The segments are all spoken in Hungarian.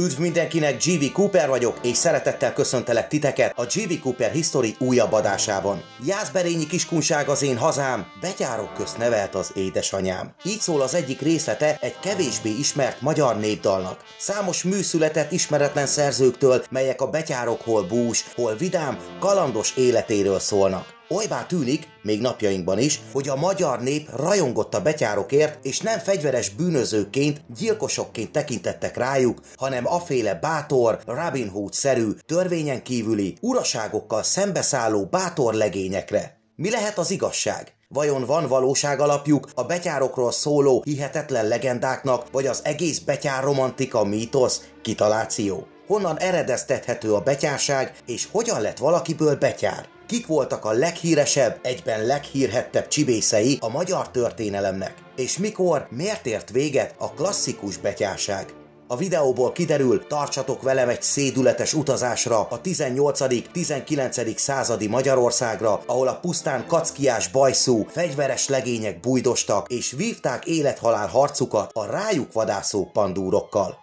Üdv mindenkinek, GV Cooper vagyok, és szeretettel köszöntelek titeket a GV Cooper History újabb adásában. Jászberényi kiskunság az én hazám, betyárok közt nevelt az édesanyám. Így szól az egyik részlete egy kevésbé ismert magyar népdalnak. Számos mű született ismeretlen szerzőktől, melyek a betyárok hol bús, hol vidám, kalandos életéről szólnak. Olybá tűnik, még napjainkban is, hogy a magyar nép rajongott a betyárokért, és nem fegyveres bűnözőként, gyilkosokként tekintettek rájuk, hanem aféle bátor, Robin Hood-szerű, törvényen kívüli, uraságokkal szembeszálló bátor legényekre. Mi lehet az igazság? Vajon van valóság alapjuk a betyárokról szóló hihetetlen legendáknak, vagy az egész betyár romantika mítosz, kitaláció? Honnan eredeztethető a betyárság, és hogyan lett valakiből betyár? kik voltak a leghíresebb, egyben leghírhettebb csibészei a magyar történelemnek, és mikor, miért ért véget a klasszikus betyárság. A videóból kiderül, tartsatok velem egy szédületes utazásra a 18.-19. századi Magyarországra, ahol a pusztán kackiás bajszú, fegyveres legények bújdostak és vívták élethalál harcukat a rájuk vadászó pandúrokkal.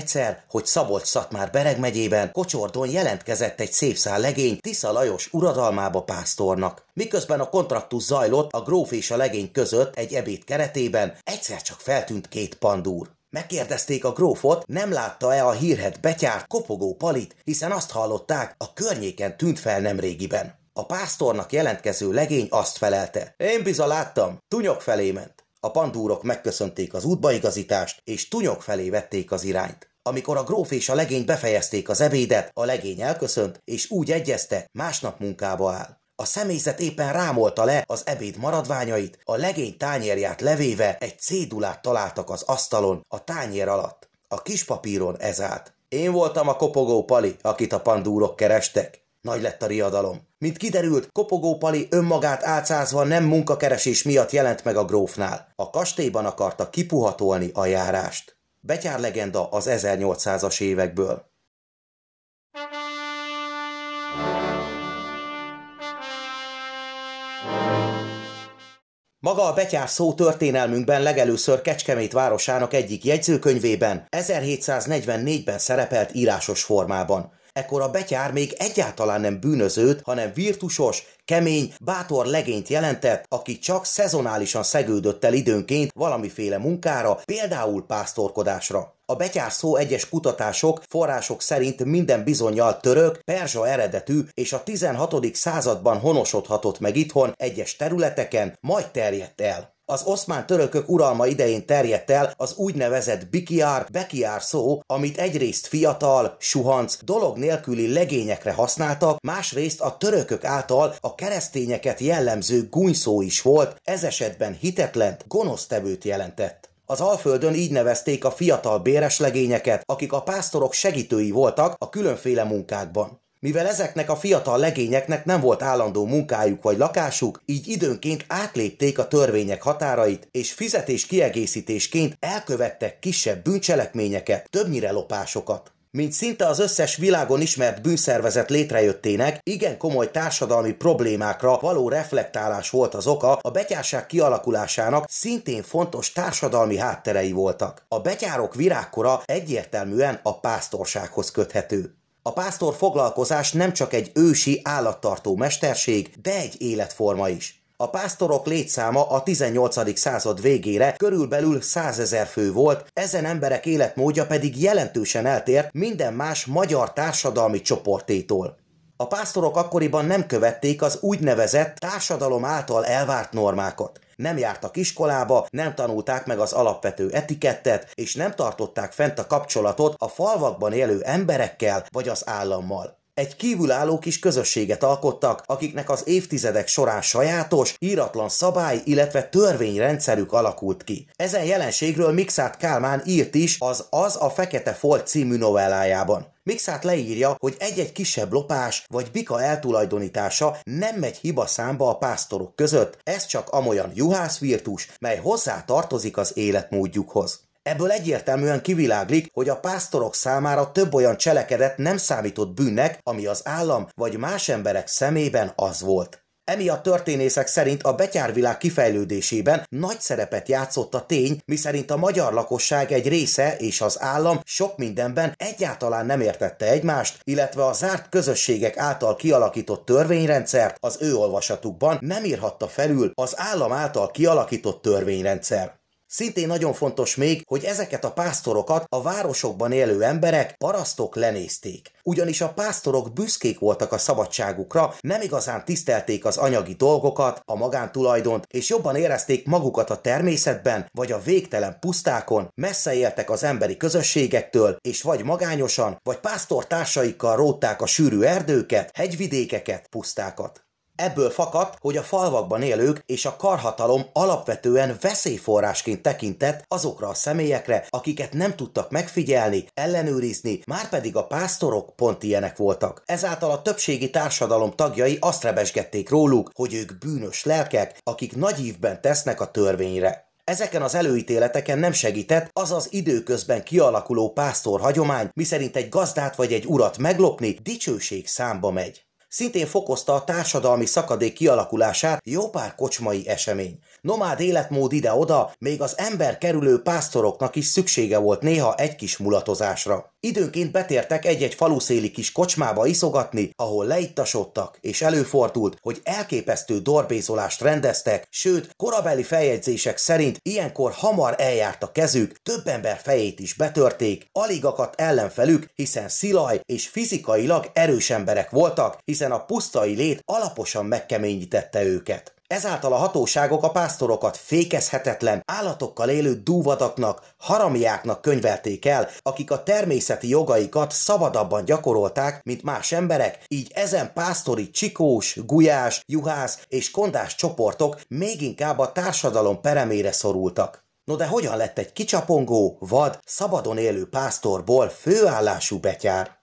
egyszer, hogy Szabolcs-Szatmár Bereg megyében Kocsordon jelentkezett egy szál legény Tisza Lajos uradalmába pásztornak. Miközben a kontraktus zajlott a gróf és a legény között egy ebéd keretében, egyszer csak feltűnt két pandúr. Megkérdezték a grófot, nem látta-e a hírhet betyárt kopogó palit, hiszen azt hallották, a környéken tűnt fel nemrégiben. A pásztornak jelentkező legény azt felelte. Én biza láttam, tunyok felé ment. A pandúrok megköszönték az útbaigazítást, és tunyok felé vették az irányt. Amikor a gróf és a legény befejezték az ebédet, a legény elköszönt, és úgy egyezte, másnap munkába áll. A személyzet éppen rámolta le az ebéd maradványait, a legény tányérját levéve egy cédulát találtak az asztalon, a tányér alatt. A kis papíron ez állt. Én voltam a kopogó pali, akit a pandúrok kerestek. Nagy lett a riadalom. Mint kiderült, Kopogó Pali önmagát álcázva nem munkakeresés miatt jelent meg a grófnál. A kastélyban akarta kipuhatolni a járást. Betyár legenda az 1800-as évekből. Maga a betyár szó történelmünkben legelőször Kecskemét városának egyik jegyzőkönyvében 1744-ben szerepelt írásos formában ekkor a betyár még egyáltalán nem bűnözőt, hanem virtusos, kemény, bátor legényt jelentett, aki csak szezonálisan szegődött el időnként valamiféle munkára, például pásztorkodásra. A betyár szó egyes kutatások, források szerint minden bizonyal török, perzsa eredetű és a 16. században honosodhatott meg itthon egyes területeken, majd terjedt el. Az oszmán törökök uralma idején terjedt el az úgynevezett bikiár, bekiár szó, amit egyrészt fiatal, suhanc, dolog nélküli legényekre használtak, másrészt a törökök által a keresztényeket jellemző gunyszó is volt, ez esetben gonosz gonosztevőt jelentett. Az Alföldön így nevezték a fiatal béreslegényeket, akik a pásztorok segítői voltak a különféle munkákban. Mivel ezeknek a fiatal legényeknek nem volt állandó munkájuk vagy lakásuk, így időnként átlépték a törvények határait, és fizetés kiegészítésként elkövettek kisebb bűncselekményeket, többnyire lopásokat. Mint szinte az összes világon ismert bűnszervezet létrejöttének, igen komoly társadalmi problémákra való reflektálás volt az oka, a betyárság kialakulásának szintén fontos társadalmi hátterei voltak. A betyárok virágkora egyértelműen a pásztorsághoz köthető. A pásztor foglalkozás nem csak egy ősi állattartó mesterség, de egy életforma is. A pásztorok létszáma a 18. század végére körülbelül 100 ezer fő volt, ezen emberek életmódja pedig jelentősen eltért minden más magyar társadalmi csoportétól. A pásztorok akkoriban nem követték az úgynevezett társadalom által elvárt normákat nem jártak iskolába, nem tanulták meg az alapvető etikettet, és nem tartották fent a kapcsolatot a falvakban élő emberekkel vagy az állammal egy kívülálló kis közösséget alkottak, akiknek az évtizedek során sajátos, íratlan szabály, illetve törvényrendszerük alakult ki. Ezen jelenségről Mixát Kálmán írt is az Az a Fekete Folt című novellájában. Mixát leírja, hogy egy-egy kisebb lopás vagy bika eltulajdonítása nem megy hiba számba a pásztorok között, ez csak amolyan juhászvirtus, mely hozzá tartozik az életmódjukhoz. Ebből egyértelműen kiviláglik, hogy a pásztorok számára több olyan cselekedet nem számított bűnnek, ami az állam vagy más emberek szemében az volt. Emi a történészek szerint a betyárvilág kifejlődésében nagy szerepet játszott a tény, miszerint a magyar lakosság egy része és az állam sok mindenben egyáltalán nem értette egymást, illetve a zárt közösségek által kialakított törvényrendszert az ő olvasatukban nem írhatta felül az állam által kialakított törvényrendszer. Szintén nagyon fontos még, hogy ezeket a pásztorokat a városokban élő emberek, parasztok lenézték. Ugyanis a pásztorok büszkék voltak a szabadságukra, nem igazán tisztelték az anyagi dolgokat, a magántulajdont, és jobban érezték magukat a természetben, vagy a végtelen pusztákon, messze éltek az emberi közösségektől, és vagy magányosan, vagy pásztortársaikkal rótták a sűrű erdőket, hegyvidékeket, pusztákat. Ebből fakadt, hogy a falvakban élők és a karhatalom alapvetően veszélyforrásként tekintett azokra a személyekre, akiket nem tudtak megfigyelni, ellenőrizni, már pedig a pásztorok pont ilyenek voltak. Ezáltal a többségi társadalom tagjai azt rebesgették róluk, hogy ők bűnös lelkek, akik nagy ívben tesznek a törvényre. Ezeken az előítéleteken nem segített az az időközben kialakuló pásztor hagyomány, miszerint egy gazdát vagy egy urat meglopni dicsőség számba megy szintén fokozta a társadalmi szakadék kialakulását jó pár kocsmai esemény nomád életmód ide-oda, még az ember kerülő pásztoroknak is szüksége volt néha egy kis mulatozásra. Időnként betértek egy-egy faluszéli kis kocsmába iszogatni, ahol leittasodtak, és előfordult, hogy elképesztő dorbézolást rendeztek, sőt, korabeli feljegyzések szerint ilyenkor hamar eljárt a kezük, több ember fejét is betörték, alig akadt ellenfelük, hiszen szilaj és fizikailag erős emberek voltak, hiszen a pusztai lét alaposan megkeményítette őket. Ezáltal a hatóságok a pásztorokat fékezhetetlen, állatokkal élő dúvadaknak, haramiáknak könyvelték el, akik a természeti jogaikat szabadabban gyakorolták, mint más emberek, így ezen pásztori csikós, gulyás, juhász és kondás csoportok még inkább a társadalom peremére szorultak. No de hogyan lett egy kicsapongó, vad, szabadon élő pásztorból főállású betyár?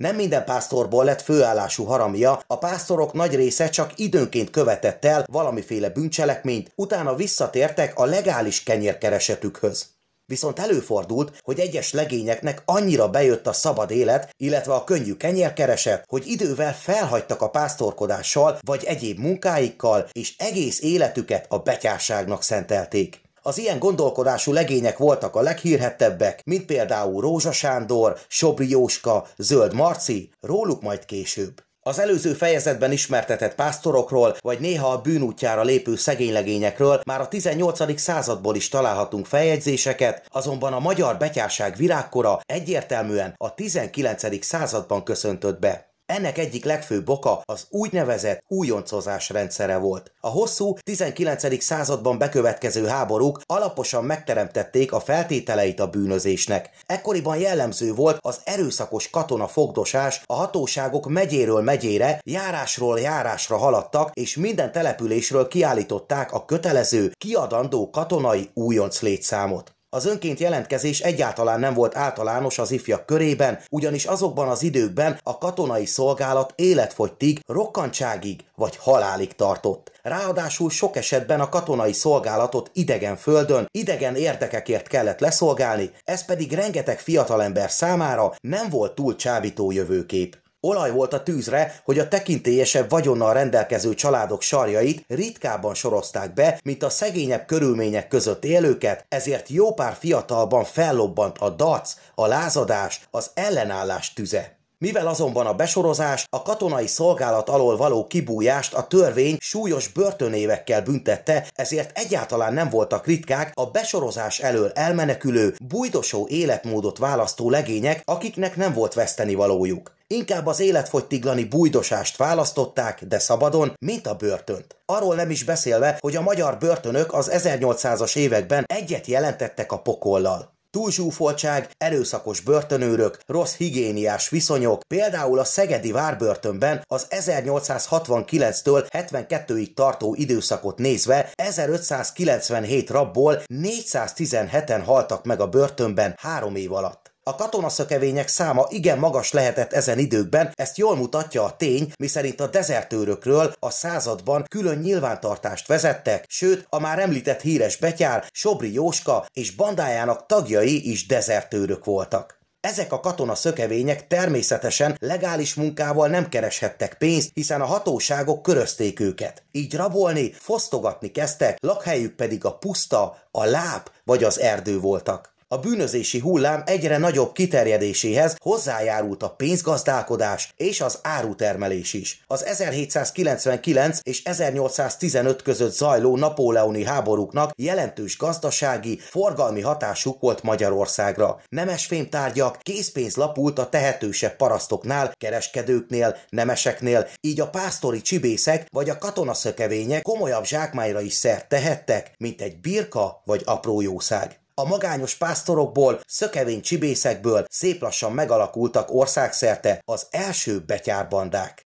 Nem minden pásztorból lett főállású haramja, a pásztorok nagy része csak időnként követett el valamiféle bűncselekményt, utána visszatértek a legális kenyérkeresetükhöz. Viszont előfordult, hogy egyes legényeknek annyira bejött a szabad élet, illetve a könnyű kenyérkereset, hogy idővel felhagytak a pásztorkodással vagy egyéb munkáikkal, és egész életüket a betyárságnak szentelték. Az ilyen gondolkodású legények voltak a leghírhettebbek, mint például Rózsa Sándor, Sobri Jóska, Zöld Marci, róluk majd később. Az előző fejezetben ismertetett pásztorokról, vagy néha a bűnútjára lépő szegénylegényekről már a 18. századból is találhatunk feljegyzéseket, azonban a magyar betyárság virágkora egyértelműen a 19. században köszöntött be. Ennek egyik legfőbb oka az úgynevezett újoncozás rendszere volt. A hosszú 19. században bekövetkező háborúk alaposan megteremtették a feltételeit a bűnözésnek. Ekkoriban jellemző volt az erőszakos katona fogdosás, a hatóságok megyéről megyére, járásról járásra haladtak, és minden településről kiállították a kötelező, kiadandó katonai újonc létszámot. Az önként jelentkezés egyáltalán nem volt általános az ifjak körében, ugyanis azokban az időkben a katonai szolgálat életfogytig, rokkantságig vagy halálig tartott. Ráadásul sok esetben a katonai szolgálatot idegen földön, idegen érdekekért kellett leszolgálni, ez pedig rengeteg fiatalember számára nem volt túl csábító jövőkép. Olaj volt a tűzre, hogy a tekintélyesebb vagyonnal rendelkező családok sarjait ritkában sorozták be, mint a szegényebb körülmények között élőket, ezért jó pár fiatalban fellobbant a dac, a lázadás, az ellenállás tüze. Mivel azonban a besorozás a katonai szolgálat alól való kibújást a törvény súlyos börtönévekkel büntette, ezért egyáltalán nem voltak ritkák a besorozás elől elmenekülő, bújdosó életmódot választó legények, akiknek nem volt vesztenivalójuk. Inkább az életfogytiglani bújdosást választották, de szabadon, mint a börtönt. Arról nem is beszélve, hogy a magyar börtönök az 1800-as években egyet jelentettek a pokollal. Túlzsúfoltság, erőszakos börtönőrök, rossz higiéniás viszonyok, például a Szegedi Várbörtönben az 1869-től 72-ig tartó időszakot nézve 1597 rabból 417-en haltak meg a börtönben három év alatt. A katonaszökevények száma igen magas lehetett ezen időkben, ezt jól mutatja a tény, miszerint a dezertőrökről a században külön nyilvántartást vezettek, sőt a már említett híres Betyár, Sobri Jóska és bandájának tagjai is dezertőrök voltak. Ezek a katona szökevények természetesen legális munkával nem kereshettek pénzt, hiszen a hatóságok körözték őket. Így rabolni, fosztogatni kezdtek, lakhelyük pedig a puszta, a láp vagy az erdő voltak. A bűnözési hullám egyre nagyobb kiterjedéséhez hozzájárult a pénzgazdálkodás és az árutermelés is. Az 1799 és 1815 között zajló napóleoni háborúknak jelentős gazdasági, forgalmi hatásuk volt Magyarországra. Nemes fémtárgyak, készpénz lapult a tehetősebb parasztoknál, kereskedőknél, nemeseknél, így a pásztori csibészek vagy a katonaszökevények komolyabb zsákmányra is szert tehettek, mint egy birka vagy apró jószág. A magányos pásztorokból, szökevény csibészekből szép lassan megalakultak országszerte az első betyárbandák.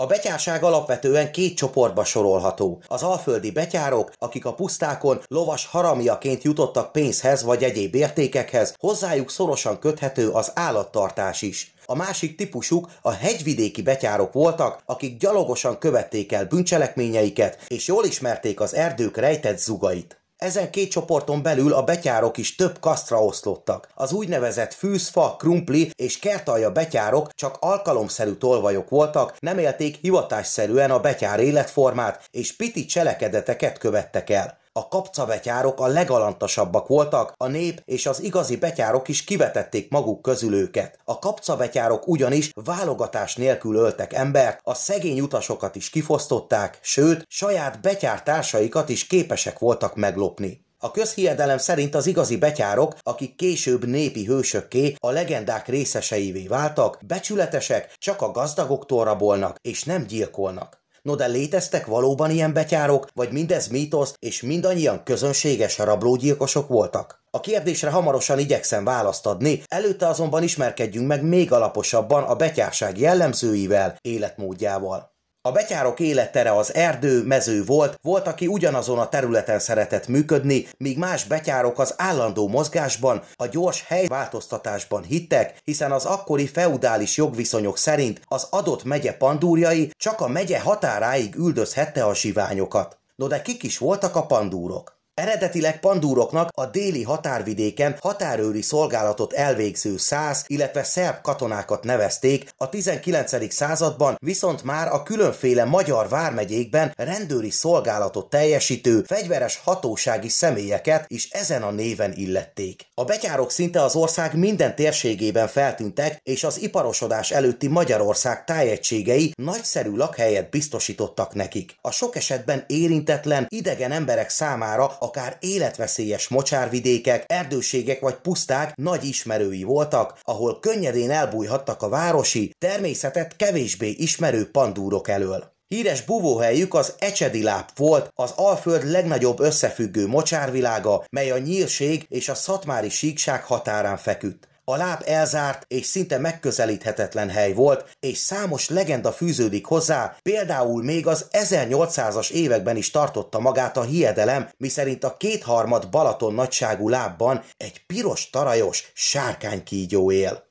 A betyárság alapvetően két csoportba sorolható. Az alföldi betyárok, akik a pusztákon lovas haramiaként jutottak pénzhez vagy egyéb értékekhez, hozzájuk szorosan köthető az állattartás is. A másik típusuk a hegyvidéki betyárok voltak, akik gyalogosan követték el bűncselekményeiket, és jól ismerték az erdők rejtett zugait. Ezen két csoporton belül a betyárok is több kasztra oszlottak. Az úgynevezett fűzfa, krumpli és kertalja betyárok csak alkalomszerű tolvajok voltak, nem élték hivatásszerűen a betyár életformát, és piti cselekedeteket követtek el. A kapca betyárok a legalantasabbak voltak, a nép és az igazi betyárok is kivetették maguk közül őket. A kapca betyárok ugyanis válogatás nélkül öltek embert, a szegény utasokat is kifosztották, sőt, saját betyártársaikat is képesek voltak meglopni. A közhiedelem szerint az igazi betyárok, akik később népi hősökké, a legendák részeseivé váltak, becsületesek, csak a gazdagoktól rabolnak és nem gyilkolnak. No de léteztek valóban ilyen betyárok, vagy mindez mítosz, és mindannyian közönséges rablógyilkosok voltak? A kérdésre hamarosan igyekszem választ adni, előtte azonban ismerkedjünk meg még alaposabban a betyárság jellemzőivel, életmódjával. A betyárok élettere az erdő, mező volt, volt, aki ugyanazon a területen szeretett működni, míg más betyárok az állandó mozgásban, a gyors helyváltoztatásban hittek, hiszen az akkori feudális jogviszonyok szerint az adott megye pandúrjai csak a megye határáig üldözhette a zsiványokat. No de kik is voltak a pandúrok? Eredetileg pandúroknak a déli határvidéken határőri szolgálatot elvégző száz, illetve szerb katonákat nevezték, a 19. században viszont már a különféle magyar vármegyékben rendőri szolgálatot teljesítő fegyveres hatósági személyeket is ezen a néven illették. A betyárok szinte az ország minden térségében feltűntek, és az iparosodás előtti Magyarország tájegységei nagyszerű lakhelyet biztosítottak nekik. A sok esetben érintetlen, idegen emberek számára a akár életveszélyes mocsárvidékek, erdőségek vagy puszták nagy ismerői voltak, ahol könnyedén elbújhattak a városi, természetet kevésbé ismerő pandúrok elől. Híres buvóhelyük az Ecsedi láp volt, az Alföld legnagyobb összefüggő mocsárvilága, mely a nyírség és a szatmári síkság határán feküdt. A láb elzárt és szinte megközelíthetetlen hely volt, és számos legenda fűződik hozzá, például még az 1800-as években is tartotta magát a hiedelem, miszerint a kétharmad Balaton nagyságú lábban egy piros tarajos sárkánykígyó él.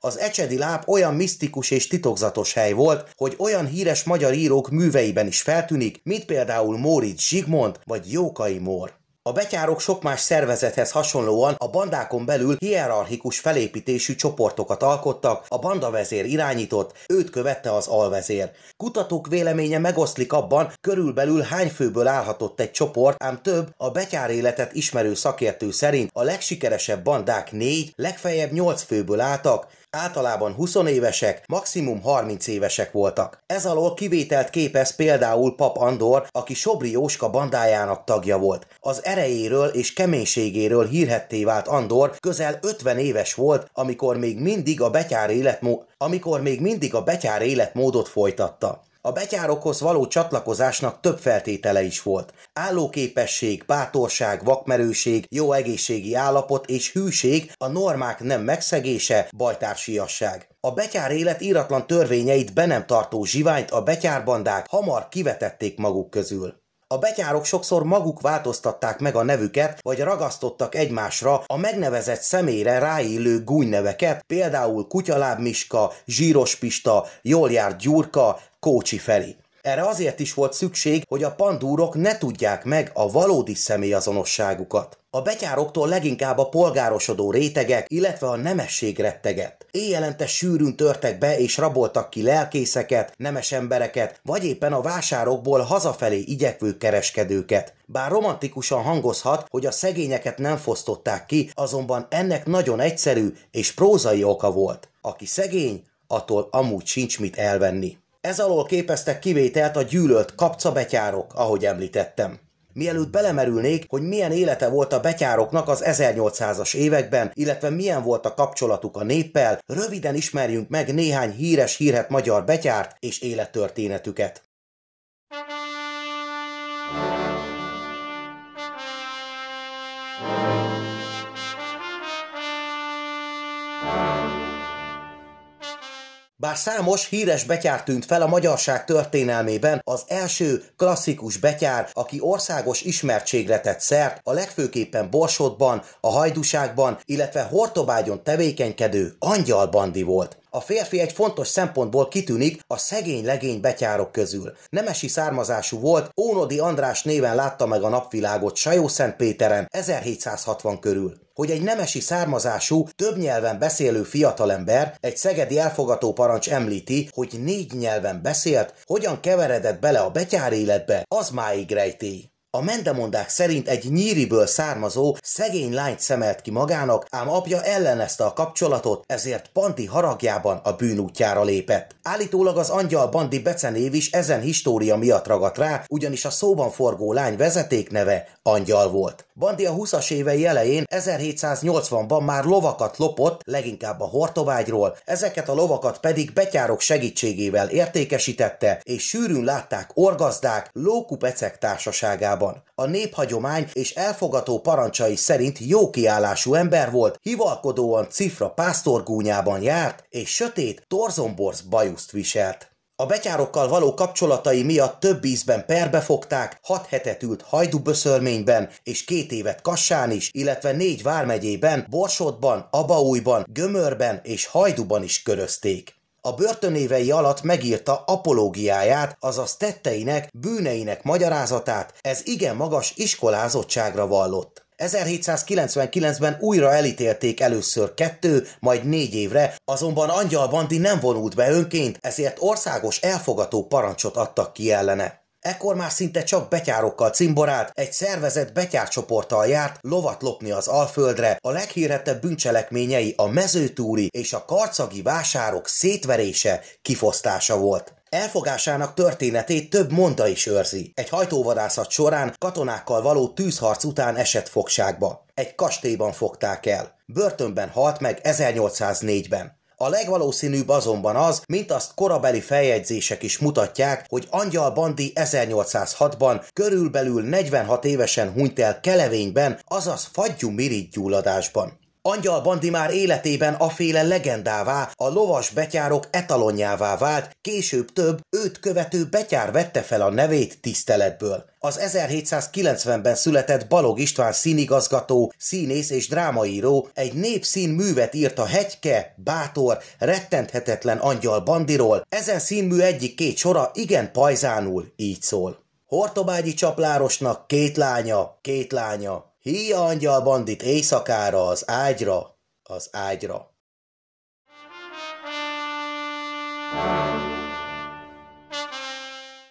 Az Ecsedi láb olyan misztikus és titokzatos hely volt, hogy olyan híres magyar írók műveiben is feltűnik, mint például Móricz Zsigmond vagy Jókai Mór. A betyárok sok más szervezethez hasonlóan a bandákon belül hierarchikus felépítésű csoportokat alkottak, a bandavezér irányított, őt követte az alvezér. Kutatók véleménye megoszlik abban, körülbelül hány főből állhatott egy csoport, ám több a betyár életet ismerő szakértő szerint a legsikeresebb bandák négy, legfeljebb nyolc főből álltak, általában 20 évesek, maximum 30 évesek voltak. Ez alól kivételt képez például Pap Andor, aki Sobri Jóska bandájának tagja volt. Az erejéről és keménységéről hírhetté vált Andor közel 50 éves volt, amikor még mindig a betyár életmód, amikor még mindig a betyár életmódot folytatta. A betyárokhoz való csatlakozásnak több feltétele is volt. Állóképesség, bátorság, vakmerőség, jó egészségi állapot és hűség, a normák nem megszegése, bajtársiasság. A betyár élet íratlan törvényeit be nem tartó zsiványt a betyárbandák hamar kivetették maguk közül. A betyárok sokszor maguk változtatták meg a nevüket, vagy ragasztottak egymásra a megnevezett személyre ráillő gúnyneveket, például Kutyalábmiska, Zsírospista, Jól járt Gyurka, Kócsi Feri. Erre azért is volt szükség, hogy a pandúrok ne tudják meg a valódi személyazonosságukat. A betyároktól leginkább a polgárosodó rétegek, illetve a nemesség retteget. Éjjelente sűrűn törtek be és raboltak ki lelkészeket, nemes embereket, vagy éppen a vásárokból hazafelé igyekvő kereskedőket. Bár romantikusan hangozhat, hogy a szegényeket nem fosztották ki, azonban ennek nagyon egyszerű és prózai oka volt. Aki szegény, attól amúgy sincs mit elvenni. Ez alól képeztek kivételt a gyűlölt kapcabetyárok, ahogy említettem. Mielőtt belemerülnék, hogy milyen élete volt a betyároknak az 1800-as években, illetve milyen volt a kapcsolatuk a néppel, röviden ismerjünk meg néhány híres hírhet magyar betyárt és élettörténetüket. Bár számos híres betyár tűnt fel a magyarság történelmében, az első klasszikus betyár, aki országos ismertségre tett szert, a legfőképpen Borsodban, a Hajdúságban, illetve Hortobágyon tevékenykedő Angyal Bandi volt. A férfi egy fontos szempontból kitűnik a szegény legény betyárok közül. Nemesi származású volt, Ónodi András néven látta meg a napvilágot Péteren 1760 körül hogy egy nemesi származású, több nyelven beszélő fiatalember, egy szegedi elfogató parancs említi, hogy négy nyelven beszélt, hogyan keveredett bele a betyár életbe, az máig rejtély. A mendemondák szerint egy nyíriből származó, szegény lányt szemelt ki magának, ám apja ellenezte a kapcsolatot, ezért Bandi haragjában a bűnútjára lépett. Állítólag az angyal Bandi becenév is ezen história miatt ragadt rá, ugyanis a szóban forgó lány vezetékneve angyal volt. Bandi a 20-as évei elején 1780-ban már lovakat lopott, leginkább a Hortobágyról, ezeket a lovakat pedig betyárok segítségével értékesítette, és sűrűn látták orgazdák lókupecek társaságában. A néphagyomány és elfogató parancsai szerint jó kiállású ember volt, hivalkodóan cifra pásztorgúnyában járt, és sötét, torzomborz bajuszt viselt. A betyárokkal való kapcsolatai miatt több ízben perbefogták, hat hetet ült hajduböszörményben, és két évet Kassán is, illetve négy vármegyében, Borsodban, Abaújban, Gömörben és Hajduban is körözték. A börtönévei alatt megírta apológiáját, azaz tetteinek, bűneinek magyarázatát, ez igen magas iskolázottságra vallott. 1799-ben újra elítélték először kettő, majd négy évre, azonban Angyal Bandi nem vonult be önként, ezért országos elfogató parancsot adtak ki ellene. Ekkor már szinte csak betyárokkal cimborált, egy szervezett betyárcsoporttal járt lovat lopni az Alföldre, a leghírhetebb bűncselekményei a mezőtúri és a karcagi vásárok szétverése, kifosztása volt. Elfogásának történetét több monda is őrzi. Egy hajtóvadászat során katonákkal való tűzharc után esett fogságba. Egy kastélyban fogták el. Börtönben halt meg 1804-ben. A legvalószínűbb azonban az, mint azt korabeli feljegyzések is mutatják, hogy Angyal Bandi 1806-ban körülbelül 46 évesen hunyt el Kelevényben, azaz fagyú gyulladásban. Angyal Bandi már életében aféle legendává, a lovas betyárok etalonjává vált, később több őt követő betyár vette fel a nevét tiszteletből. Az 1790-ben született Balog István színigazgató, színész és drámaíró egy népszín művet írt a hegyke, bátor, rettenthetetlen angyal bandiról. Ezen színmű egyik-két sora igen pajzánul így szól. Hortobágyi csaplárosnak két lánya, két lánya, Híja angyal bandit éjszakára, az ágyra, az ágyra.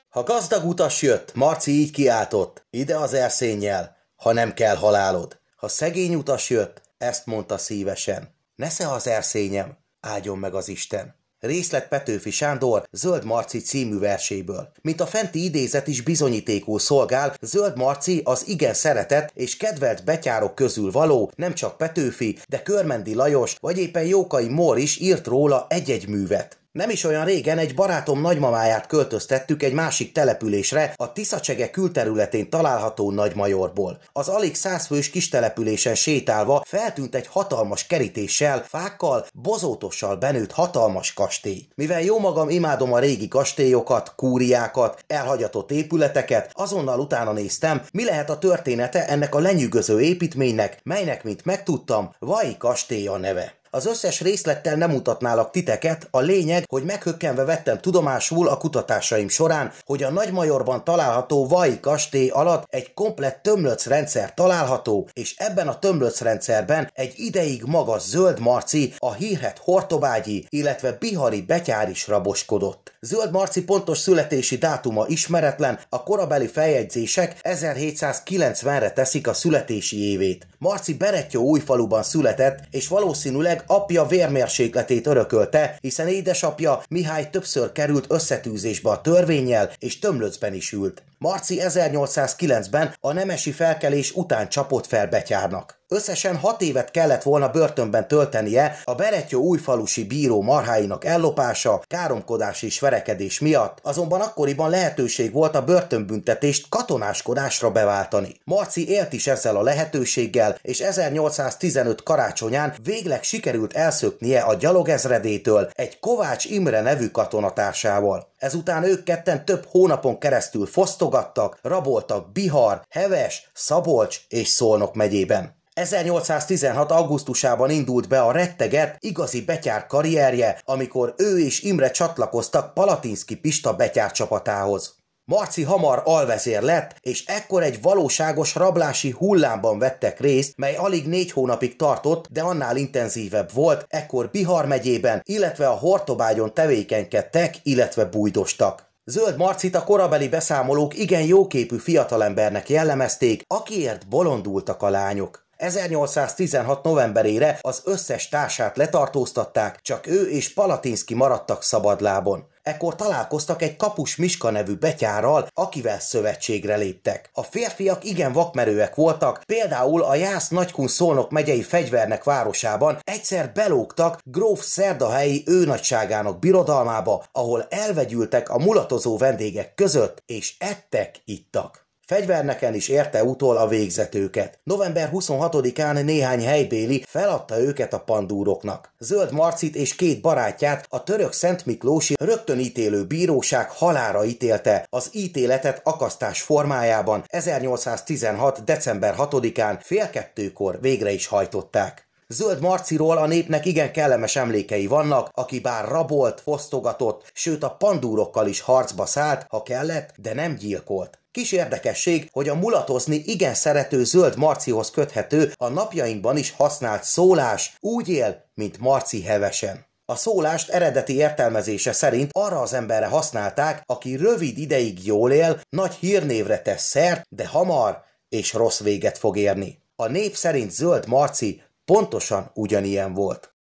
Ha gazdag utas jött, Marci így kiáltott, ide az erszénnyel, ha nem kell halálod. Ha szegény utas jött, ezt mondta szívesen, nesze az erszényem, áldjon meg az Isten. Részlet Petőfi Sándor Zöld Marci című verséből. Mint a fenti idézet is bizonyítékú szolgál, Zöld Marci az igen szeretett és kedvelt betyárok közül való, nem csak Petőfi, de Körmendi Lajos vagy éppen Jókai Mór is írt róla egy-egy művet. Nem is olyan régen egy barátom nagymamáját költöztettük egy másik településre, a Tiszacsege külterületén található Nagymajorból. Az alig százfős kis településen sétálva feltűnt egy hatalmas kerítéssel, fákkal, bozótossal benőtt hatalmas kastély. Mivel jó magam imádom a régi kastélyokat, kúriákat, elhagyatott épületeket, azonnal utána néztem, mi lehet a története ennek a lenyűgöző építménynek, melynek, mint megtudtam, Vai kastély a neve. Az összes részlettel nem mutatnálak titeket, a lényeg, hogy meghökkenve vettem tudomásul a kutatásaim során, hogy a Nagymajorban található Vai kastély alatt egy komplett tömlöcrendszer található, és ebben a tömlöcrendszerben egy ideig magas zöld marci, a hírhet hortobágyi, illetve bihari betyár is raboskodott. Zöld Marci pontos születési dátuma ismeretlen, a korabeli feljegyzések 1790-re teszik a születési évét. Marci Beretyó újfaluban született, és valószínűleg apja vérmérsékletét örökölte, hiszen édesapja Mihály többször került összetűzésbe a törvényel, és tömlöcben is ült. Marci 1809-ben a nemesi felkelés után csapott fel betyárnak. Összesen hat évet kellett volna börtönben töltenie a Beretyó újfalusi bíró marháinak ellopása, káromkodás és verekedés miatt, azonban akkoriban lehetőség volt a börtönbüntetést katonáskodásra beváltani. Marci élt is ezzel a lehetőséggel, és 1815 karácsonyán végleg sikerült elszöknie a gyalogezredétől egy Kovács Imre nevű katonatársával. Ezután ők ketten több hónapon keresztül fosztogatták, fogadtak, raboltak Bihar, Heves, Szabolcs és Szolnok megyében. 1816. augusztusában indult be a retteget, igazi betyár karrierje, amikor ő és Imre csatlakoztak Palatinszki Pista betyár csapatához. Marci hamar alvezér lett, és ekkor egy valóságos rablási hullámban vettek részt, mely alig négy hónapig tartott, de annál intenzívebb volt, ekkor Bihar megyében, illetve a Hortobágyon tevékenykedtek, illetve bújdostak. Zöld Marcit a korabeli beszámolók igen jóképű fiatalembernek jellemezték, akiért bolondultak a lányok. 1816. novemberére az összes társát letartóztatták, csak ő és Palatinski maradtak szabadlábon. Ekkor találkoztak egy kapus Miska nevű betyárral, akivel szövetségre léptek. A férfiak igen vakmerőek voltak, például a Jász Nagykun Szolnok megyei fegyvernek városában egyszer belógtak gróf szerdahelyi őnagyságának birodalmába, ahol elvegyültek a mulatozó vendégek között, és ettek, ittak. Fegyverneken is érte utol a végzetőket. November 26-án néhány helybéli feladta őket a pandúroknak. Zöld Marcit és két barátját a török Szent Miklósi ítélő bíróság halára ítélte az ítéletet akasztás formájában 1816. december 6-án fél kettőkor végre is hajtották. Zöld Marciról a népnek igen kellemes emlékei vannak, aki bár rabolt, fosztogatott, sőt a pandúrokkal is harcba szállt, ha kellett, de nem gyilkolt. Kis érdekesség, hogy a mulatozni igen szerető zöld Marcihoz köthető a napjainkban is használt szólás úgy él, mint Marci hevesen. A szólást eredeti értelmezése szerint arra az emberre használták, aki rövid ideig jól él, nagy hírnévre tesz szert, de hamar és rossz véget fog érni. A nép szerint zöld Marci pontosan ugyanilyen volt.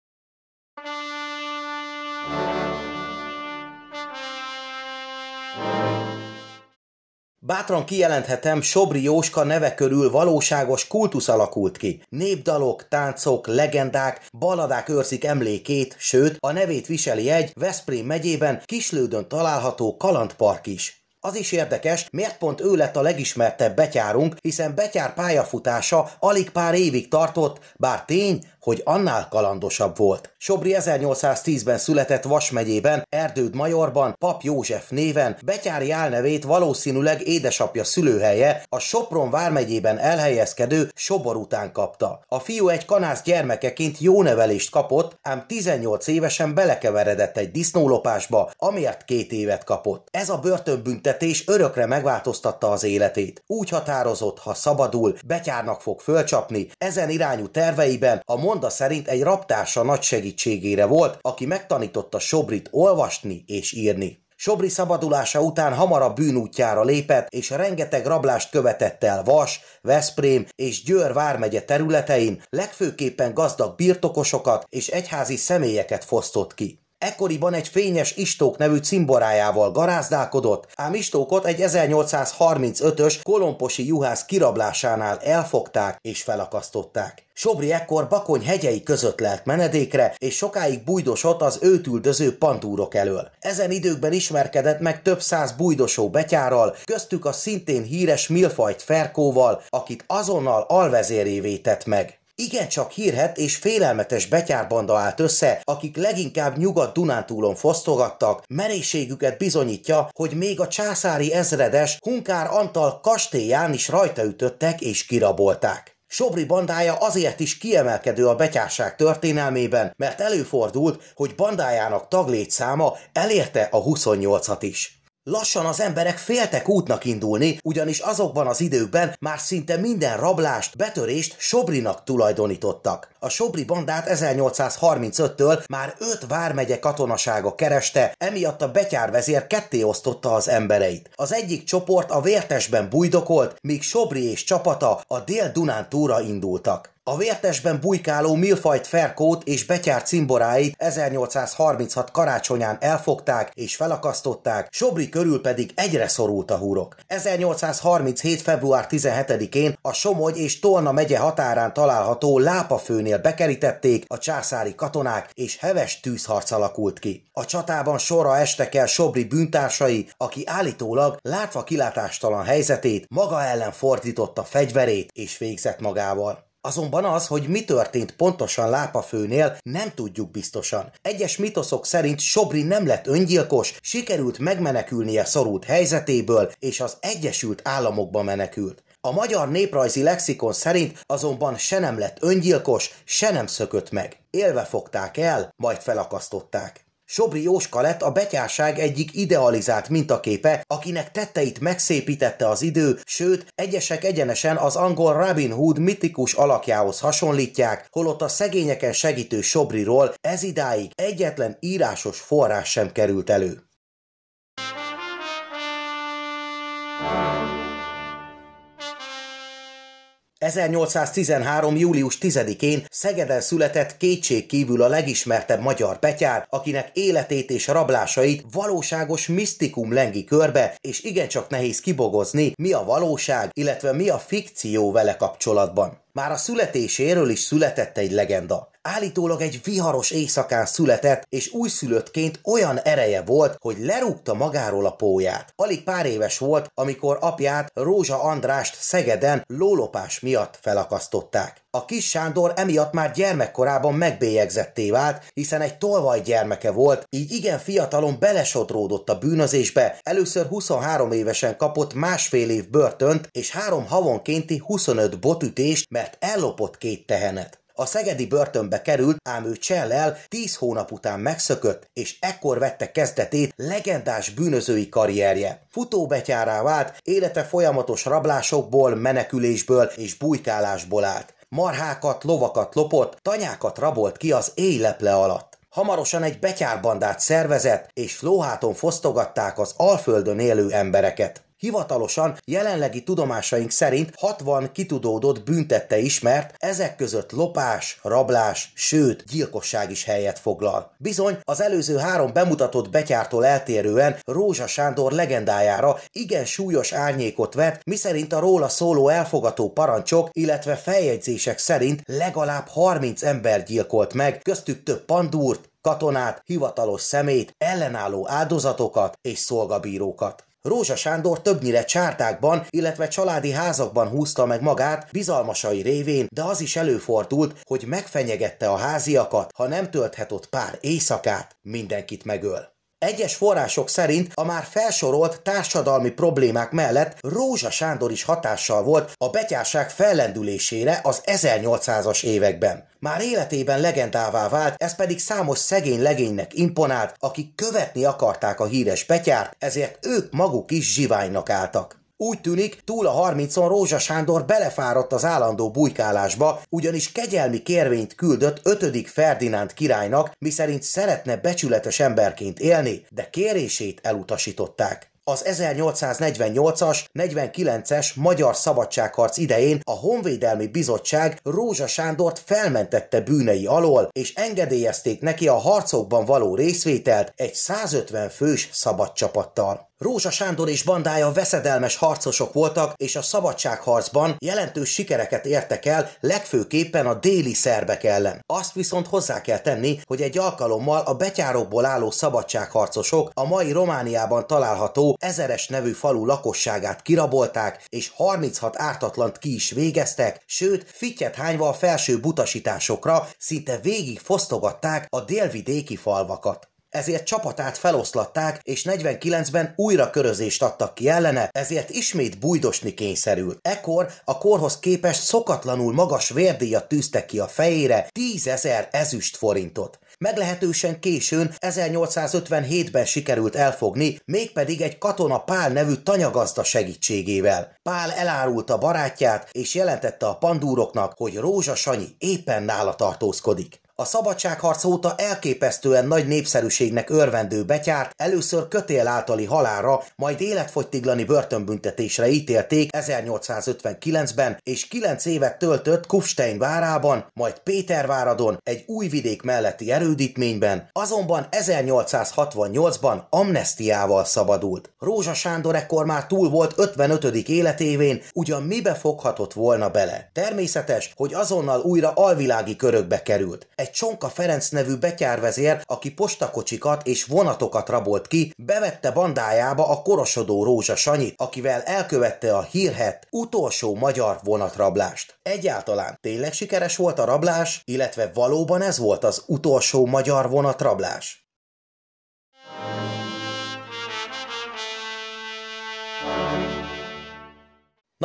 Bátran kijelenthetem, Sobri Jóska neve körül valóságos kultusz alakult ki. Népdalok, táncok, legendák, baladák őrzik emlékét, sőt, a nevét viseli egy Veszprém megyében Kislődön található kalandpark is. Az is érdekes, miért pont ő lett a legismertebb betyárunk, hiszen betyár pályafutása alig pár évig tartott, bár tény, hogy annál kalandosabb volt. Sobri 1810-ben született Vas megyében, Erdőd Majorban, Pap József néven, betyári álnevét valószínűleg édesapja szülőhelye, a Sopron vármegyében elhelyezkedő Sobor után kapta. A fiú egy kanász gyermekeként jó nevelést kapott, ám 18 évesen belekeveredett egy disznólopásba, amért két évet kapott. Ez a börtönbüntetés büntetés örökre megváltoztatta az életét. Úgy határozott, ha szabadul, betyárnak fog fölcsapni, ezen irányú terveiben a monda szerint egy raptársa nagy segítségére volt, aki megtanította Sobrit olvasni és írni. Sobri szabadulása után hamarabb bűnútjára lépett, és rengeteg rablást követett el Vas, Veszprém és Győr vármegye területein, legfőképpen gazdag birtokosokat és egyházi személyeket fosztott ki. Ekkoriban egy fényes Istók nevű cimborájával garázdálkodott, ám Istókot egy 1835-ös kolomposi juhász kirablásánál elfogták és felakasztották. Sobri ekkor Bakony hegyei között lelt menedékre, és sokáig bújdosott az őt üldöző pantúrok elől. Ezen időkben ismerkedett meg több száz bújdosó betyárral, köztük a szintén híres Milfajt Ferkóval, akit azonnal alvezérévé tett meg. Igencsak hírhet és félelmetes betyárbanda állt össze, akik leginkább nyugat-dunántúlon fosztogattak, merészségüket bizonyítja, hogy még a császári ezredes Hunkár Antal kastélyán is rajtaütöttek és kirabolták. Sobri bandája azért is kiemelkedő a betyárság történelmében, mert előfordult, hogy bandájának taglétszáma elérte a 28-at is. Lassan az emberek féltek útnak indulni, ugyanis azokban az időkben már szinte minden rablást, betörést Sobrinak tulajdonítottak. A Sobri bandát 1835-től már öt vármegye katonasága kereste, emiatt a betyárvezér ketté osztotta az embereit. Az egyik csoport a vértesben bujdokolt, míg Sobri és csapata a Dél-Dunán túra indultak. A vértesben bujkáló Milfajt Ferkót és Betyár cimboráit 1836 karácsonyán elfogták és felakasztották, Sobri körül pedig egyre szorult a húrok. 1837. február 17-én a Somogy és Tolna megye határán található Lápafőnél bekerítették a császári katonák és heves tűzharc alakult ki. A csatában sorra estek el Sobri bűntársai, aki állítólag látva kilátástalan helyzetét maga ellen fordította fegyverét és végzett magával. Azonban az, hogy mi történt pontosan Lápafőnél, nem tudjuk biztosan. Egyes mitoszok szerint Sobri nem lett öngyilkos, sikerült megmenekülnie szorult helyzetéből, és az Egyesült Államokba menekült. A magyar néprajzi lexikon szerint azonban se nem lett öngyilkos, se nem szökött meg. Élve fogták el, majd felakasztották. Sobri Jóska lett a betyárság egyik idealizált mintaképe, akinek tetteit megszépítette az idő, sőt, egyesek egyenesen az angol Robin Hood mitikus alakjához hasonlítják, holott a szegényeken segítő Sobriról ez idáig egyetlen írásos forrás sem került elő. 1813. július 10-én Szegeden született kétség kívül a legismertebb magyar petyár, akinek életét és rablásait valóságos misztikum lengi körbe, és igencsak nehéz kibogozni, mi a valóság, illetve mi a fikció vele kapcsolatban. Már a születéséről is született egy legenda. Állítólag egy viharos éjszakán született, és újszülöttként olyan ereje volt, hogy lerúgta magáról a póját. Alig pár éves volt, amikor apját Rózsa Andrást Szegeden lólopás miatt felakasztották. A kis Sándor emiatt már gyermekkorában megbélyegzetté vált, hiszen egy tolvaj gyermeke volt, így igen fiatalon belesodródott a bűnözésbe, először 23 évesen kapott másfél év börtönt és három havonkénti 25 botütést, mert ellopott két tehenet. A szegedi börtönbe került, ám ő Csellel 10 hónap után megszökött, és ekkor vette kezdetét legendás bűnözői karrierje. Futóbetyárá vált, élete folyamatos rablásokból, menekülésből és bujkálásból állt marhákat, lovakat lopott, tanyákat rabolt ki az éjleple alatt. Hamarosan egy betyárbandát szervezett, és lóháton fosztogatták az alföldön élő embereket. Hivatalosan jelenlegi tudomásaink szerint 60 kitudódott büntette ismert, ezek között lopás, rablás, sőt, gyilkosság is helyet foglal. Bizony, az előző három bemutatott betyártól eltérően Rózsa Sándor legendájára igen súlyos árnyékot vet, miszerint a róla szóló elfogató parancsok, illetve feljegyzések szerint legalább 30 ember gyilkolt meg, köztük több pandúrt, katonát, hivatalos szemét, ellenálló áldozatokat és szolgabírókat. Rózsa Sándor többnyire csártákban, illetve családi házakban húzta meg magát bizalmasai révén, de az is előfordult, hogy megfenyegette a háziakat, ha nem tölthet ott pár éjszakát, mindenkit megöl. Egyes források szerint a már felsorolt társadalmi problémák mellett Rózsa Sándor is hatással volt a betyárság fellendülésére az 1800-as években. Már életében legendává vált, ez pedig számos szegény legénynek imponált, akik követni akarták a híres betyárt, ezért ők maguk is zsiványnak álltak. Úgy tűnik, túl a 30-on Rózsa Sándor belefáradt az állandó bujkálásba, ugyanis kegyelmi kérvényt küldött 5. Ferdinánd királynak, miszerint szeretne becsületes emberként élni, de kérését elutasították az 1848-as, 49-es magyar szabadságharc idején a Honvédelmi Bizottság Rózsa Sándort felmentette bűnei alól, és engedélyezték neki a harcokban való részvételt egy 150 fős szabadcsapattal. Rózsa Sándor és bandája veszedelmes harcosok voltak, és a szabadságharcban jelentős sikereket értek el, legfőképpen a déli szerbek ellen. Azt viszont hozzá kell tenni, hogy egy alkalommal a betyárokból álló szabadságharcosok a mai Romániában található ezeres nevű falu lakosságát kirabolták, és 36 ártatlant ki is végeztek, sőt, fittyet hányva a felső butasításokra szinte végig fosztogatták a délvidéki falvakat ezért csapatát feloszlatták, és 49-ben újra körözést adtak ki ellene, ezért ismét bújdosni kényszerül. Ekkor a korhoz képest szokatlanul magas vérdíjat tűztek ki a fejére, 10 ezer ezüst forintot. Meglehetősen későn 1857-ben sikerült elfogni, mégpedig egy katona Pál nevű tanyagazda segítségével. Pál elárulta barátját, és jelentette a pandúroknak, hogy Rózsa Sanyi éppen nála tartózkodik. A szabadságharc óta elképesztően nagy népszerűségnek örvendő betyárt először kötél általi halára, majd életfogytiglani börtönbüntetésre ítélték 1859-ben, és 9 évet töltött Kufstein várában, majd Péterváradon, egy új vidék melletti erődítményben, azonban 1868-ban amnestiával szabadult. Rózsa Sándor ekkor már túl volt 55. életévén, ugyan mibe foghatott volna bele. Természetes, hogy azonnal újra alvilági körökbe került. Egy egy Csonka Ferenc nevű betyárvezér, aki postakocsikat és vonatokat rabolt ki, bevette bandájába a korosodó Rózsa Sanyit, akivel elkövette a hírhet utolsó magyar vonatrablást. Egyáltalán tényleg sikeres volt a rablás, illetve valóban ez volt az utolsó magyar vonatrablás?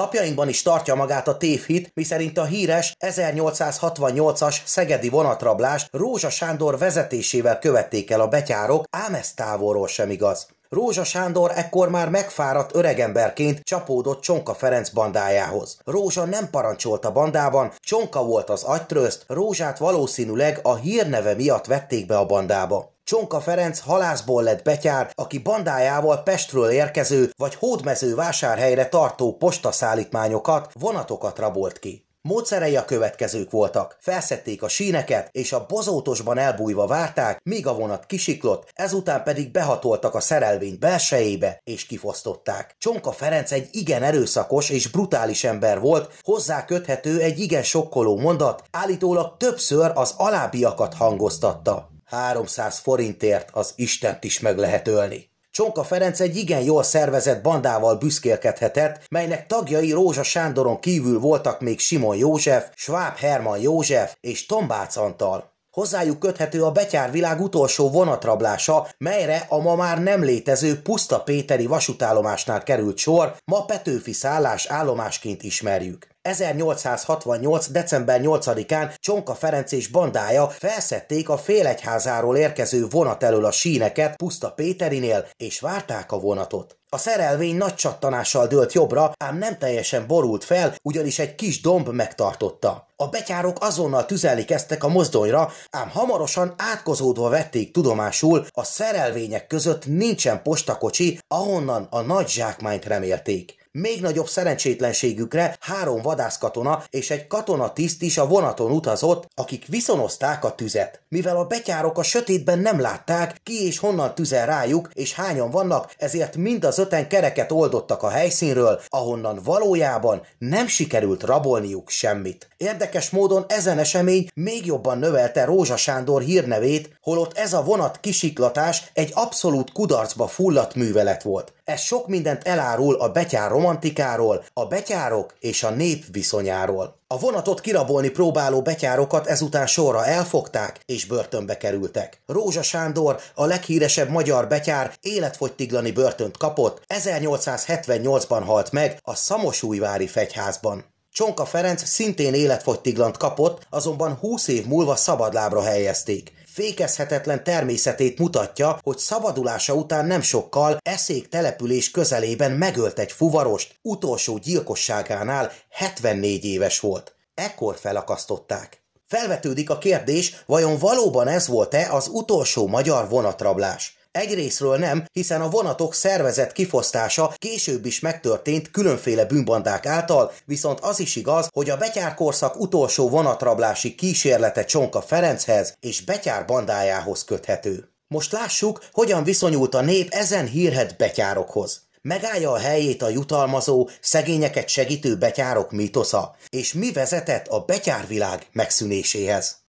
Napjainkban is tartja magát a tévhit, miszerint a híres 1868-as szegedi vonatrablást Rózsa Sándor vezetésével követték el a betyárok, ám ez távolról sem igaz. Rózsa Sándor ekkor már megfáradt öregemberként csapódott Csonka Ferenc bandájához. Rózsa nem parancsolta bandában, Csonka volt az agytrözt, Rózsát valószínűleg a hírneve miatt vették be a bandába. Csonka Ferenc halászból lett betyár, aki bandájával Pestről érkező vagy hódmező vásárhelyre tartó postaszállítmányokat, vonatokat rabolt ki. Módszerei a következők voltak. Felszették a síneket, és a bozótosban elbújva várták, míg a vonat kisiklott, ezután pedig behatoltak a szerelvény belsejébe, és kifosztották. Csonka Ferenc egy igen erőszakos és brutális ember volt, hozzá köthető egy igen sokkoló mondat, állítólag többször az alábbiakat hangoztatta. 300 forintért az Istent is meg lehet ölni. Csonka Ferenc egy igen jól szervezett bandával büszkélkedhetett, melynek tagjai Rózsa Sándoron kívül voltak még Simon József, Schwab Herman József és Tombác Antal. Hozzájuk köthető a betyárvilág utolsó vonatrablása, melyre a ma már nem létező Puszta Péteri vasútállomásnál került sor, ma Petőfi szállás állomásként ismerjük. 1868. december 8-án Csonka Ferenc és bandája felszették a félegyházáról érkező vonat elől a síneket Puszta Péterinél, és várták a vonatot. A szerelvény nagy csattanással dőlt jobbra, ám nem teljesen borult fel, ugyanis egy kis domb megtartotta. A betyárok azonnal tüzelni kezdtek a mozdonyra, ám hamarosan átkozódva vették tudomásul, a szerelvények között nincsen postakocsi, ahonnan a nagy zsákmányt remélték. Még nagyobb szerencsétlenségükre három vadászkatona és egy katonatiszt is a vonaton utazott, akik viszonozták a tüzet. Mivel a betyárok a sötétben nem látták, ki és honnan tüzel rájuk, és hányan vannak, ezért mind az öten kereket oldottak a helyszínről, ahonnan valójában nem sikerült rabolniuk semmit. Érdekes módon ezen esemény még jobban növelte Rózsa Sándor hírnevét, holott ez a vonat kisiklatás egy abszolút kudarcba fulladt művelet volt. Ez sok mindent elárul a betyár romantikáról, a betyárok és a nép viszonyáról. A vonatot kirabolni próbáló betyárokat ezután sorra elfogták és börtönbe kerültek. Rózsa Sándor, a leghíresebb magyar betyár életfogytiglani börtönt kapott, 1878-ban halt meg a Szamosújvári fegyházban. Csonka Ferenc szintén életfogytiglant kapott, azonban 20 év múlva szabadlábra helyezték fékezhetetlen természetét mutatja, hogy szabadulása után nem sokkal eszék település közelében megölt egy fuvarost, utolsó gyilkosságánál 74 éves volt. Ekkor felakasztották. Felvetődik a kérdés, vajon valóban ez volt-e az utolsó magyar vonatrablás? Egyrésztről nem, hiszen a vonatok szervezett kifosztása később is megtörtént különféle bűnbandák által, viszont az is igaz, hogy a betyárkorszak utolsó vonatrablási kísérlete Csonka Ferenchez és betyár bandájához köthető. Most lássuk, hogyan viszonyult a nép ezen hírhet betyárokhoz megállja a helyét a jutalmazó, szegényeket segítő betyárok mítosza, és mi vezetett a betyárvilág megszűnéséhez.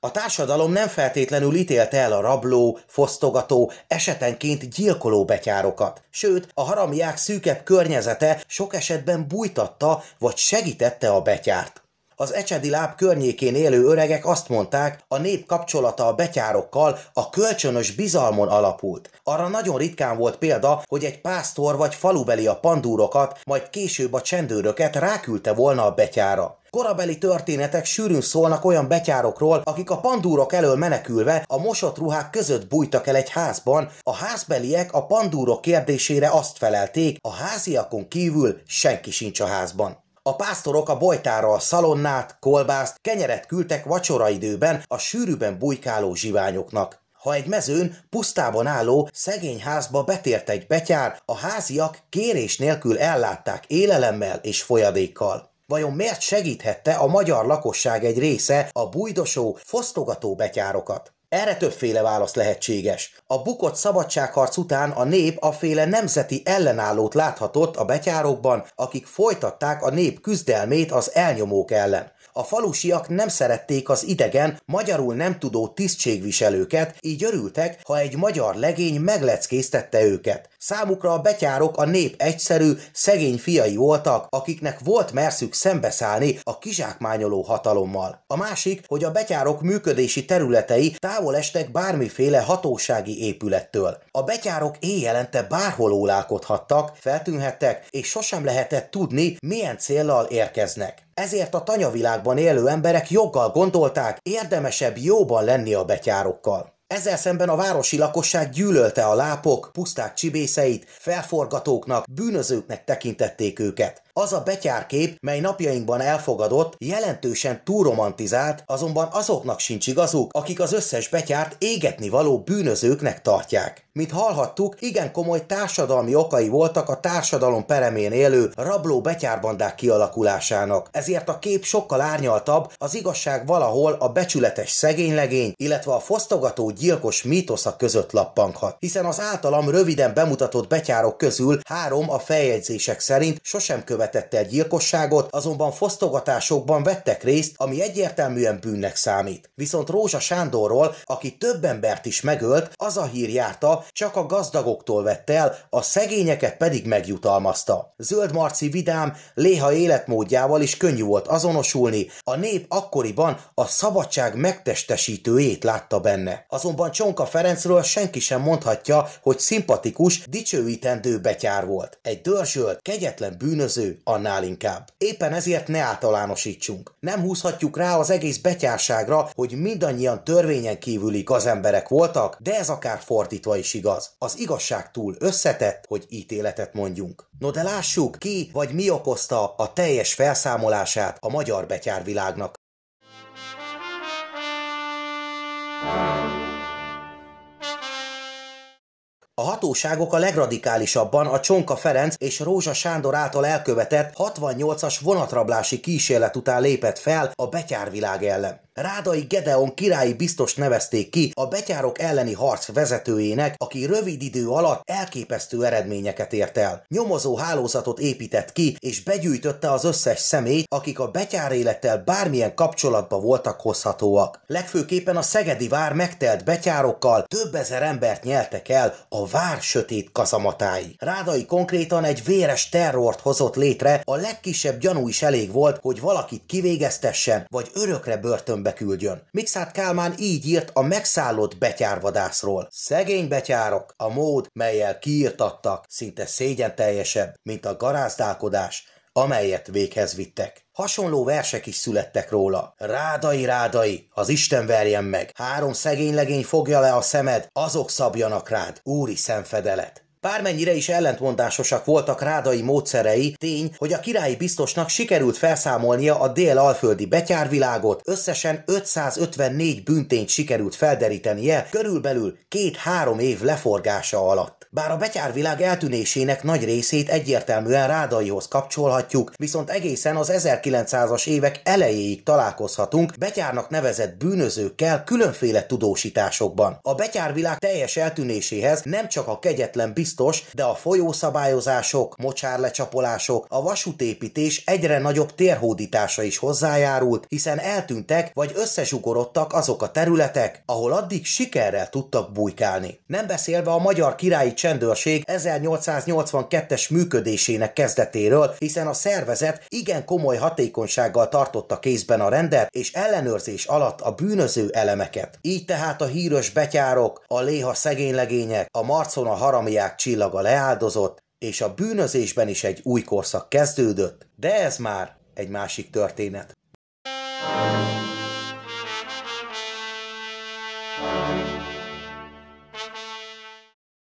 A társadalom nem feltétlenül ítélte el a rabló, fosztogató, esetenként gyilkoló betyárokat. Sőt, a haramiák szűkebb környezete sok esetben bújtatta vagy segítette a betyárt. Az ecsedi láb környékén élő öregek azt mondták, a nép kapcsolata a betyárokkal a kölcsönös bizalmon alapult. Arra nagyon ritkán volt példa, hogy egy pásztor vagy falubeli a pandúrokat, majd később a csendőröket ráküldte volna a betyára. Korabeli történetek sűrűn szólnak olyan betyárokról, akik a pandúrok elől menekülve a mosott ruhák között bújtak el egy házban, a házbeliek a pandúrok kérdésére azt felelték, a háziakon kívül senki sincs a házban. A pásztorok a bojtára szalonnát, kolbászt, kenyeret küldtek vacsoraidőben a sűrűben bujkáló zsiványoknak. Ha egy mezőn, pusztában álló, szegény házba betért egy betyár, a háziak kérés nélkül ellátták élelemmel és folyadékkal. Vajon miért segíthette a magyar lakosság egy része a bujdosó, fosztogató betyárokat? Erre többféle válasz lehetséges. A bukott szabadságharc után a nép a féle nemzeti ellenállót láthatott a betyárokban, akik folytatták a nép küzdelmét az elnyomók ellen a falusiak nem szerették az idegen, magyarul nem tudó tisztségviselőket, így örültek, ha egy magyar legény megleckésztette őket. Számukra a betyárok a nép egyszerű, szegény fiai voltak, akiknek volt merszük szembeszállni a kizsákmányoló hatalommal. A másik, hogy a betyárok működési területei távol estek bármiféle hatósági épülettől. A betyárok éjjelente bárhol ólálkodhattak, feltűnhettek, és sosem lehetett tudni, milyen céllal érkeznek. Ezért a tanyavilágban élő emberek joggal gondolták, érdemesebb jóban lenni a betyárokkal. Ezzel szemben a városi lakosság gyűlölte a lápok, puszták csibészeit, felforgatóknak, bűnözőknek tekintették őket. Az a betyárkép, mely napjainkban elfogadott, jelentősen túromantizált, azonban azoknak sincs igazuk, akik az összes betyárt égetni való bűnözőknek tartják. Mint hallhattuk, igen komoly társadalmi okai voltak a társadalom peremén élő rabló betyárbandák kialakulásának. Ezért a kép sokkal árnyaltabb, az igazság valahol a becsületes szegénylegény, illetve a fosztogató gyilkos mítosza között lappanghat, hiszen az általam röviden bemutatott betyárok közül három a feljegyzések szerint sosem követett el gyilkosságot, azonban fosztogatásokban vettek részt, ami egyértelműen bűnnek számít. Viszont Rózsa Sándorról, aki több embert is megölt, az a hír járta, csak a gazdagoktól vette el, a szegényeket pedig megjutalmazta. Zöld Marci vidám, léha életmódjával is könnyű volt azonosulni, a nép akkoriban a szabadság megtestesítőjét látta benne. Az azonban Csonka Ferencről senki sem mondhatja, hogy szimpatikus, dicsőítendő betyár volt. Egy dörzsölt, kegyetlen bűnöző annál inkább. Éppen ezért ne általánosítsunk. Nem húzhatjuk rá az egész betyárságra, hogy mindannyian törvényen kívüli gazemberek voltak, de ez akár fordítva is igaz. Az igazság túl összetett, hogy ítéletet mondjunk. No de lássuk, ki vagy mi okozta a teljes felszámolását a magyar betyárvilágnak. Thank you. A hatóságok a legradikálisabban a Csonka Ferenc és Rózsa Sándor által elkövetett 68-as vonatrablási kísérlet után lépett fel a betyárvilág ellen. Rádai Gedeon királyi biztos nevezték ki a betyárok elleni harc vezetőjének, aki rövid idő alatt elképesztő eredményeket ért el. Nyomozó hálózatot épített ki, és begyűjtötte az összes személyt, akik a betyár élettel bármilyen kapcsolatba voltak hozhatóak. Legfőképpen a Szegedi vár megtelt betyárokkal több ezer embert nyeltek el a vár sötét kazamatái. Rádai konkrétan egy véres terrort hozott létre, a legkisebb gyanú is elég volt, hogy valakit kivégeztessen, vagy örökre börtönbe börtönbe küldjön. Mixát Kálmán így írt a megszállott betyárvadászról. Szegény betyárok, a mód, melyel kiirtattak, szinte szégyen teljesebb, mint a garázdálkodás, amelyet véghez vittek. Hasonló versek is születtek róla. Rádai, rádai, az Isten verjen meg. Három szegény legény fogja le a szemed, azok szabjanak rád, úri szemfedelet. Bármennyire is ellentmondásosak voltak rádai módszerei, tény, hogy a királyi biztosnak sikerült felszámolnia a dél-alföldi betyárvilágot, összesen 554 büntényt sikerült felderítenie, körülbelül két-három év leforgása alatt. Bár a betyárvilág eltűnésének nagy részét egyértelműen rádaihoz kapcsolhatjuk, viszont egészen az 1900-as évek elejéig találkozhatunk betyárnak nevezett bűnözőkkel különféle tudósításokban. A betyárvilág teljes eltűnéséhez nem csak a kegyetlen biztos, de a folyószabályozások, mocsárlecsapolások, a vasútépítés egyre nagyobb térhódítása is hozzájárult, hiszen eltűntek vagy összezsugorodtak azok a területek, ahol addig sikerrel tudtak bujkálni. Nem beszélve a magyar királyi csendőrség 1882-es működésének kezdetéről, hiszen a szervezet igen komoly hatékonysággal tartotta kézben a rendet és ellenőrzés alatt a bűnöző elemeket. Így tehát a híros betyárok, a léha szegénylegények, a marcon a haramiák csillaga leáldozott, és a bűnözésben is egy új korszak kezdődött, de ez már egy másik történet. thank you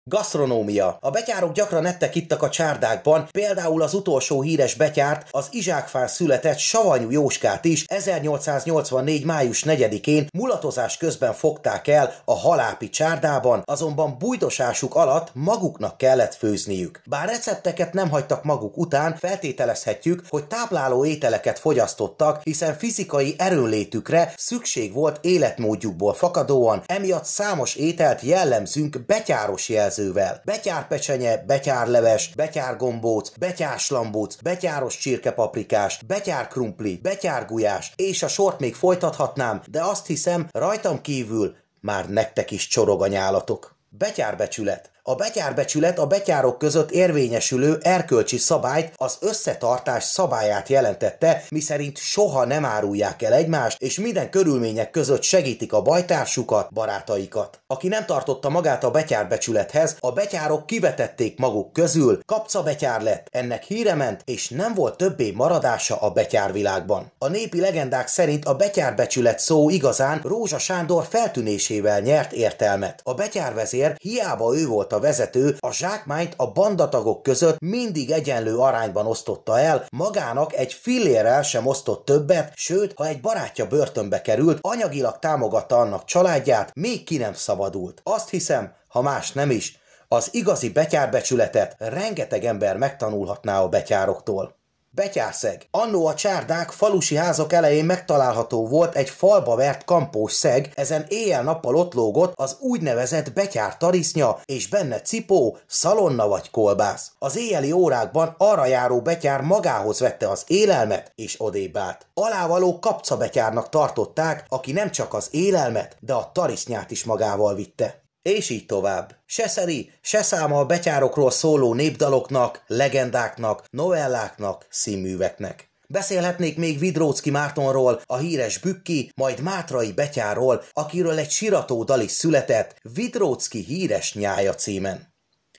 Gasztronómia. A betyárok gyakran ettek ittak a csárdákban, például az utolsó híres betyárt, az Izsákfán született Savanyú Jóskát is 1884. május 4-én mulatozás közben fogták el a halápi csárdában, azonban bújtosásuk alatt maguknak kellett főzniük. Bár recepteket nem hagytak maguk után, feltételezhetjük, hogy tápláló ételeket fogyasztottak, hiszen fizikai erőlétükre szükség volt életmódjukból fakadóan, emiatt számos ételt jellemzünk betyáros jelzőkkel mezővel. Betyárpecsenye, betyárleves, betyárgombóc, betyárslambóc, betyáros csirkepaprikás, betyárkrumpli, betyárgulyás, és a sort még folytathatnám, de azt hiszem, rajtam kívül már nektek is csorog a nyálatok. Betyárbecsület. A betyárbecsület a betyárok között érvényesülő erkölcsi szabályt, az összetartás szabályát jelentette, miszerint soha nem árulják el egymást, és minden körülmények között segítik a bajtársukat, barátaikat. Aki nem tartotta magát a betyárbecsülethez, a betyárok kivetették maguk közül, kapca betyár lett, ennek híre ment, és nem volt többé maradása a betyárvilágban. A népi legendák szerint a betyárbecsület szó igazán Rózsa Sándor feltűnésével nyert értelmet. A betyárvezér hiába ő volt a a vezető a zsákmányt a bandatagok között mindig egyenlő arányban osztotta el, magának egy fillérrel sem osztott többet, sőt, ha egy barátja börtönbe került, anyagilag támogatta annak családját, még ki nem szabadult. Azt hiszem, ha más nem is, az igazi betyárbecsületet rengeteg ember megtanulhatná a betyároktól. Betyászeg. Annó a csárdák falusi házak elején megtalálható volt egy falba vert kampós szeg, ezen éjjel-nappal ott lógott az úgynevezett betyár tarisznya, és benne cipó, szalonna vagy kolbász. Az éjjeli órákban arra járó betyár magához vette az élelmet, és odébb állt. Alávaló betyárnak tartották, aki nem csak az élelmet, de a tarisznyát is magával vitte. És így tovább. Se szeri, se száma a betyárokról szóló népdaloknak, legendáknak, novelláknak, színműveknek. Beszélhetnék még Vidrócki Mártonról, a híres Bükki, majd Mátrai Betyáról, akiről egy sirató dal is született, Vidrócki híres nyája címen.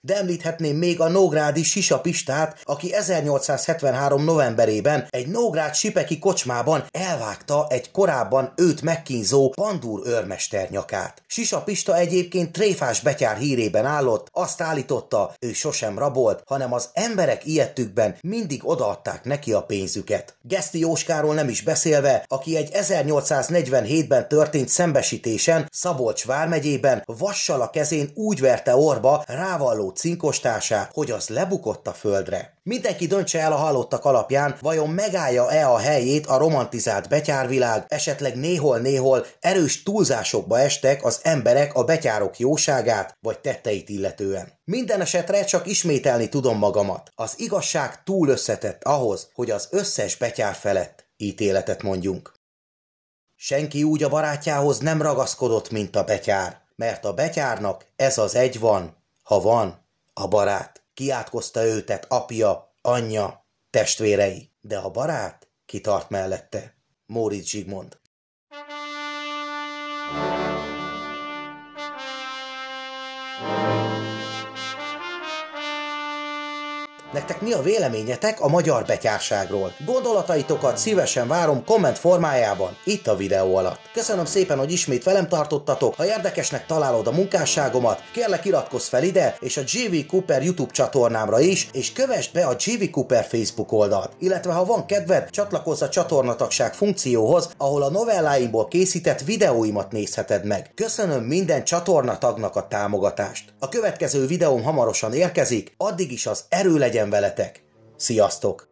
De említhetném még a Nógrádi Sisapistát, aki 1873. novemberében egy Nógrád sipeki kocsmában elvágta egy korábban őt megkínzó pandúr őrmester nyakát. Sisapista egyébként tréfás betyár hírében állott, azt állította, ő sosem rabolt, hanem az emberek ilyettükben mindig odaadták neki a pénzüket. Geszti Jóskáról nem is beszélve, aki egy 1847-ben történt szembesítésen Szabolcs vármegyében vassal a kezén úgy verte orba rávalló való cinkostását, hogy az lebukott a földre. Mindenki döntse el a hallottak alapján, vajon megállja-e a helyét a romantizált betyárvilág, esetleg néhol-néhol erős túlzásokba estek az emberek a betyárok jóságát vagy tetteit illetően. Minden esetre csak ismételni tudom magamat. Az igazság túl összetett ahhoz, hogy az összes betyár felett ítéletet mondjunk. Senki úgy a barátjához nem ragaszkodott, mint a betyár, mert a betyárnak ez az egy van, ha van, a barát. Kiátkozta őtet apja, anyja, testvérei. De a barát kitart mellette. Móricz Zsigmond. thank you Nektek mi a véleményetek a magyar betyárságról? Gondolataitokat szívesen várom komment formájában, itt a videó alatt. Köszönöm szépen, hogy ismét velem tartottatok, ha érdekesnek találod a munkásságomat, kérlek iratkozz fel ide, és a GV Cooper YouTube csatornámra is, és kövessd be a GV Cooper Facebook oldalt. Illetve ha van kedved, csatlakozz a csatornatagság funkcióhoz, ahol a novelláimból készített videóimat nézheted meg. Köszönöm minden csatornatagnak a támogatást. A következő videóm hamarosan érkezik, addig is az erő legyen legyen veletek. Sziasztok!